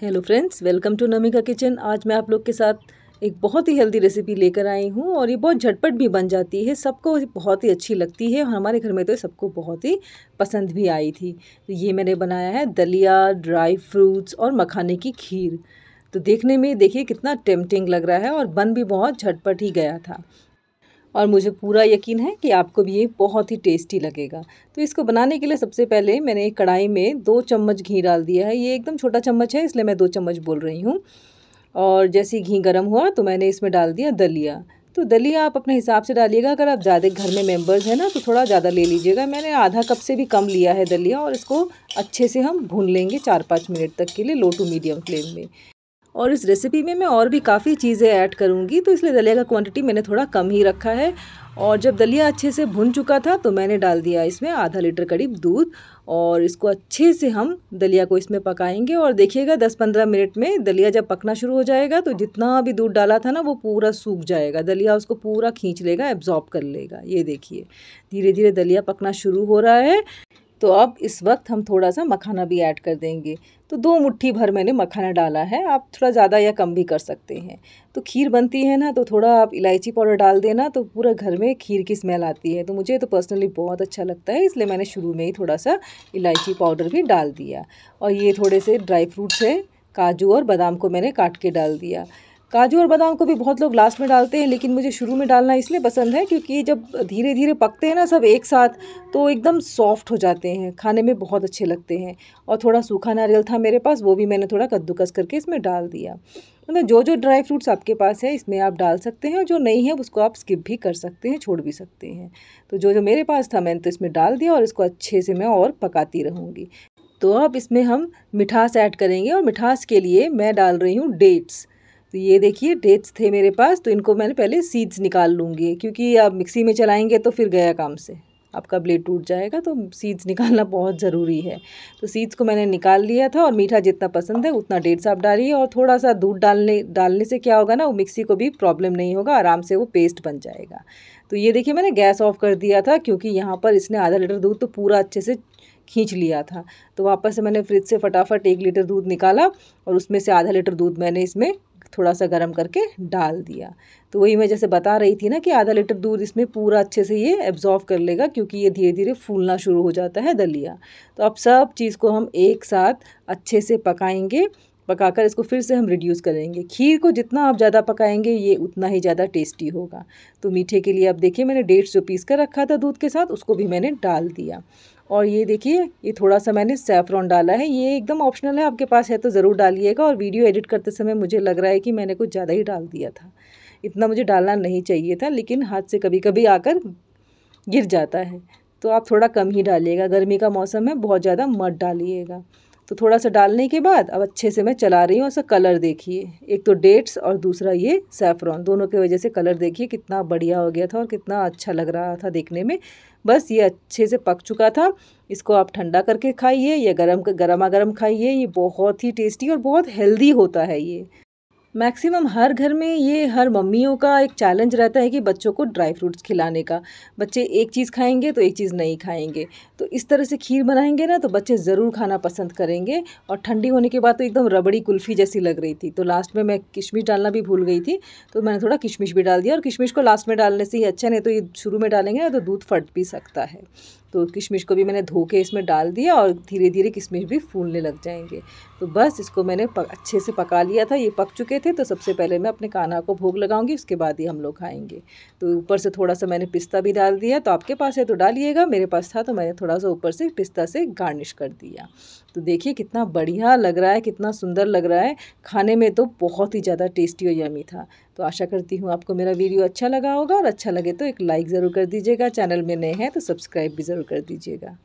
hello friends welcome to Namika kitchen आज मैं आप लोग के साथ एक बहुत ही हेल्दी रेसिपी लेकर आई हूँ और ये बहुत झटपट भी बन जाती है सबको बहुत ही अच्छी लगती है और हमारे घर में तो सबको बहुत ही पसंद भी आई थी तो ये मैंने बनाया है दलिया ड्राई फ्रूट्स और मखाने की खीर तो देखने में देखिए कितना टेम्पटिंग लग रहा है और बन भी बहुत झटपट ही गया था और मुझे पूरा यकीन है कि आपको भी ये बहुत ही टेस्टी लगेगा तो इसको बनाने के लिए सबसे पहले मैंने एक कढ़ाई में दो चम्मच घी डाल दिया है ये एकदम छोटा चम्मच है इसलिए मैं दो चम्मच बोल रही हूँ और जैसे ही घी गर्म हुआ तो मैंने इसमें डाल दिया दलिया तो दलिया आप अपने हिसाब से डालिएगा अगर आप ज़्यादा घर में मेम्बर्स हैं ना तो थोड़ा ज़्यादा ले लीजिएगा मैंने आधा कप से भी कम लिया है दलिया और इसको अच्छे से हम भून लेंगे चार पाँच मिनट तक के लिए लो टू मीडियम फ्लेम में और इस रेसिपी में मैं और भी काफ़ी चीज़ें ऐड करूँगी तो इसलिए दलिया का क्वांटिटी मैंने थोड़ा कम ही रखा है और जब दलिया अच्छे से भुन चुका था तो मैंने डाल दिया इसमें आधा लीटर करीब दूध और इसको अच्छे से हम दलिया को इसमें पकाएंगे और देखिएगा 10-15 मिनट में दलिया जब पकना शुरू हो जाएगा तो जितना भी दूध डाला था ना वो पूरा सूख जाएगा दलिया उसको पूरा खींच लेगा एब्जॉर्ब कर लेगा ये देखिए धीरे धीरे दलिया पकना शुरू हो रहा है तो अब इस वक्त हम थोड़ा सा मखाना भी ऐड कर देंगे तो दो मुट्ठी भर मैंने मखाना डाला है आप थोड़ा ज़्यादा या कम भी कर सकते हैं तो खीर बनती है ना तो थोड़ा आप इलायची पाउडर डाल देना तो पूरा घर में खीर की स्मेल आती है तो मुझे तो पर्सनली बहुत अच्छा लगता है इसलिए मैंने शुरू में ही थोड़ा सा इलायची पाउडर भी डाल दिया और ये थोड़े से ड्राई फ्रूट्स है काजू और बादाम को मैंने काट के डाल दिया काजू और बादाम को भी बहुत लोग लास्ट में डालते हैं लेकिन मुझे शुरू में डालना इसलिए पसंद है क्योंकि जब धीरे धीरे पकते हैं ना सब एक साथ तो एकदम सॉफ्ट हो जाते हैं खाने में बहुत अच्छे लगते हैं और थोड़ा सूखा नारियल था मेरे पास वो भी मैंने थोड़ा कद्दूकस करके इसमें डाल दिया मतलब जो जो ड्राई फ्रूट्स आपके पास है इसमें आप डाल सकते हैं और जो नहीं है उसको आप स्किप भी कर सकते हैं छोड़ भी सकते हैं तो जो जो मेरे पास था मैंने तो इसमें डाल दिया और इसको अच्छे से मैं और पकाती रहूँगी तो अब इसमें हम मिठास ऐड करेंगे और मिठास के लिए मैं डाल रही हूँ डेट्स तो ये देखिए डेट्स थे मेरे पास तो इनको मैंने पहले सीड्स निकाल लूँगी क्योंकि आप मिक्सी में चलाएंगे तो फिर गया काम से आपका ब्लेड टूट जाएगा तो सीड्स निकालना बहुत ज़रूरी है तो सीड्स को मैंने निकाल लिया था और मीठा जितना पसंद है उतना डेट्स आप डालिए और थोड़ा सा दूध डालने डालने से क्या होगा ना वो मिक्सी को भी प्रॉब्लम नहीं होगा आराम से वो पेस्ट बन जाएगा तो ये देखिए मैंने गैस ऑफ कर दिया था क्योंकि यहाँ पर इसने आधा लीटर दूध तो पूरा अच्छे से खींच लिया था तो वापस से मैंने फ्रिज से फटाफट एक लीटर दूध निकाला और उसमें से आधा लीटर दूध मैंने इसमें थोड़ा सा गर्म करके डाल दिया तो वही मैं जैसे बता रही थी ना कि आधा लीटर दूध इसमें पूरा अच्छे से ये एब्जॉर्व कर लेगा क्योंकि ये धीरे धीरे फूलना शुरू हो जाता है दलिया तो अब सब चीज़ को हम एक साथ अच्छे से पकाएंगे पकाकर इसको फिर से हम रिड्यूस करेंगे खीर को जितना आप ज़्यादा पकाएंगे ये उतना ही ज़्यादा टेस्टी होगा तो मीठे के लिए आप देखिए मैंने डेढ़ सौ पीस कर रखा था दूध के साथ उसको भी मैंने डाल दिया और ये देखिए ये थोड़ा सा मैंने सेफ्रॉन डाला है ये एकदम ऑप्शनल है आपके पास है तो ज़रूर डालिएगा और वीडियो एडिट करते समय मुझे लग रहा है कि मैंने कुछ ज़्यादा ही डाल दिया था इतना मुझे डालना नहीं चाहिए था लेकिन हाथ से कभी कभी आकर गिर जाता है तो आप थोड़ा कम ही डालिएगा गर्मी का मौसम है बहुत ज़्यादा मत डालिएगा तो थोड़ा सा डालने के बाद अब अच्छे से मैं चला रही हूँ उसका कलर देखिए एक तो डेट्स और दूसरा ये सेफ्रॉन दोनों की वजह से कलर देखिए कितना बढ़िया हो गया था और कितना अच्छा लग रहा था देखने में बस ये अच्छे से पक चुका था इसको आप ठंडा करके खाइए या गरम गर्मा गर्म खाइए ये बहुत ही टेस्टी और बहुत हेल्दी होता है ये मैक्सिमम हर घर में ये हर मम्मियों का एक चैलेंज रहता है कि बच्चों को ड्राई फ्रूट्स खिलाने का बच्चे एक चीज़ खाएंगे तो एक चीज़ नहीं खाएंगे तो इस तरह से खीर बनाएंगे ना तो बच्चे ज़रूर खाना पसंद करेंगे और ठंडी होने के बाद तो एकदम रबड़ी कुल्फ़ी जैसी लग रही थी तो लास्ट में मैं किशमिश डालना भी भूल गई थी तो मैंने थोड़ा किशमिश भी डाल दिया और किशमिश को लास्ट में डालने से ही अच्छा नहीं तो ये शुरू में डालेंगे ना तो दूध फट भी सकता है तो किशमिश को भी मैंने धो के इसमें डाल दिया और धीरे धीरे किशमिश भी फूलने लग जाएंगे तो बस इसको मैंने अच्छे से पका लिया था ये पक चुके थे तो सबसे पहले मैं अपने काना को भोग लगाऊंगी उसके बाद ही हम लोग खाएंगे तो ऊपर से थोड़ा सा मैंने पिस्ता भी डाल दिया तो आपके पास है तो डालिएगा मेरे पास था तो मैंने थोड़ा सा ऊपर से पिस्ता से गार्निश कर दिया तो देखिए कितना बढ़िया लग रहा है कितना सुंदर लग रहा है खाने में तो बहुत ही ज़्यादा टेस्टी और यमी था तो आशा करती हूँ आपको मेरा वीडियो अच्छा लगा होगा और अच्छा लगे तो एक लाइक ज़रूर कर दीजिएगा चैनल में नए हैं तो सब्सक्राइब भी ज़रूर कर दीजिएगा